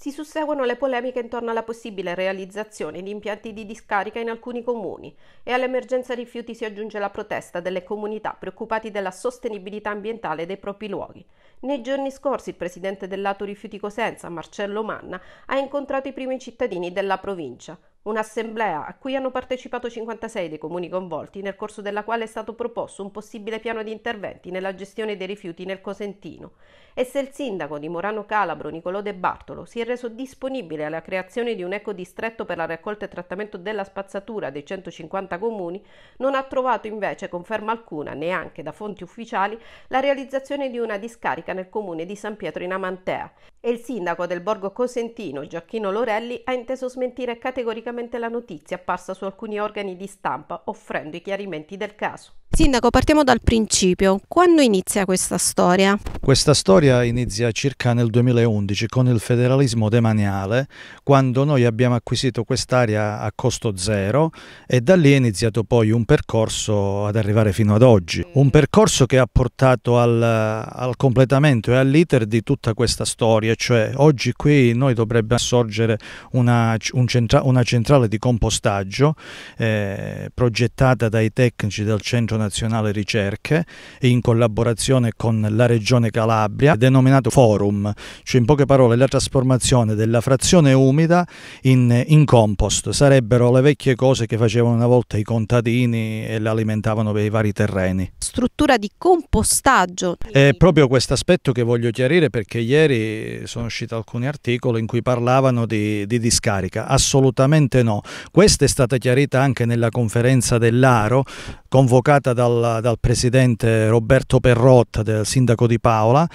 si susseguono le polemiche intorno alla possibile realizzazione di impianti di discarica in alcuni comuni e all'emergenza rifiuti si aggiunge la protesta delle comunità preoccupati della sostenibilità ambientale dei propri luoghi. Nei giorni scorsi il presidente del Lato Rifiuti Cosenza, Marcello Manna, ha incontrato i primi cittadini della provincia. Un'assemblea a cui hanno partecipato 56 dei comuni coinvolti, nel corso della quale è stato proposto un possibile piano di interventi nella gestione dei rifiuti nel Cosentino e se il sindaco di Morano Calabro, Nicolò De Bartolo, si è reso disponibile alla creazione di un ecodistretto per la raccolta e trattamento della spazzatura dei 150 comuni, non ha trovato invece conferma alcuna, neanche da fonti ufficiali, la realizzazione di una discarica nel comune di San Pietro in Amantea e il sindaco del borgo Cosentino, Gioacchino Lorelli, ha inteso smentire categoricamente la notizia apparsa su alcuni organi di stampa, offrendo i chiarimenti del caso. Sindaco, partiamo dal principio. Quando inizia questa storia? Questa storia inizia circa nel 2011 con il federalismo demaniale, quando noi abbiamo acquisito quest'area a costo zero e da lì è iniziato poi un percorso ad arrivare fino ad oggi. Un percorso che ha portato al, al completamento e all'iter di tutta questa storia, cioè oggi qui noi dovrebbe sorgere una, un centra, una centrale di compostaggio eh, progettata dai tecnici del Centro Nazionale Nazionale Ricerche in collaborazione con la Regione Calabria, denominato Forum, cioè in poche parole la trasformazione della frazione umida in, in compost. Sarebbero le vecchie cose che facevano una volta i contadini e le alimentavano per i vari terreni. Struttura di compostaggio. È proprio questo aspetto che voglio chiarire perché ieri sono usciti alcuni articoli in cui parlavano di, di discarica. Assolutamente no. Questa è stata chiarita anche nella conferenza dell'Aro convocata da dal, dal presidente Roberto Perrotta, del sindaco di Paola.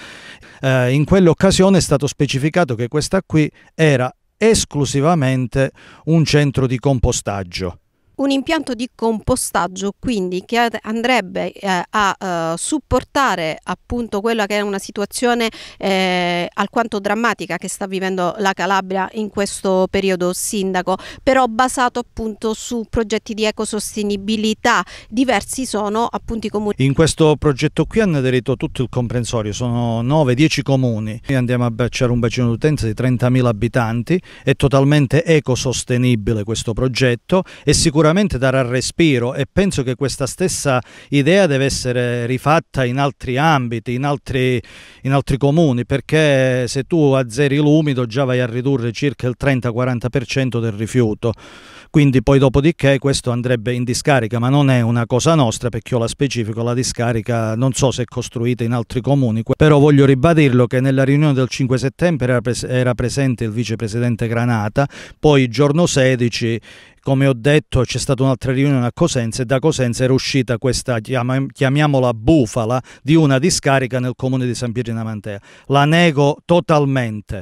Eh, in quell'occasione è stato specificato che questa qui era esclusivamente un centro di compostaggio un impianto di compostaggio quindi che andrebbe eh, a eh, supportare appunto quella che è una situazione eh, alquanto drammatica che sta vivendo la Calabria in questo periodo sindaco però basato appunto su progetti di ecosostenibilità diversi sono appunto i comuni. In questo progetto qui hanno aderito tutto il comprensorio sono 9-10 comuni Noi andiamo a abbracciare un bacino d'utenza di 30.000 abitanti è totalmente ecosostenibile questo progetto e sicuramente sicuramente darà respiro e penso che questa stessa idea deve essere rifatta in altri ambiti, in altri, in altri comuni, perché se tu azzeri l'umido già vai a ridurre circa il 30-40% del rifiuto. Quindi poi dopodiché questo andrebbe in discarica, ma non è una cosa nostra perché io la specifico, la discarica non so se è costruita in altri comuni, però voglio ribadirlo che nella riunione del 5 settembre era, pres era presente il vicepresidente Granata, poi il giorno 16 come ho detto c'è stata un'altra riunione a Cosenza e da Cosenza era uscita questa, chiamiamola bufala, di una discarica nel comune di San Pietro in Amantea. La nego totalmente.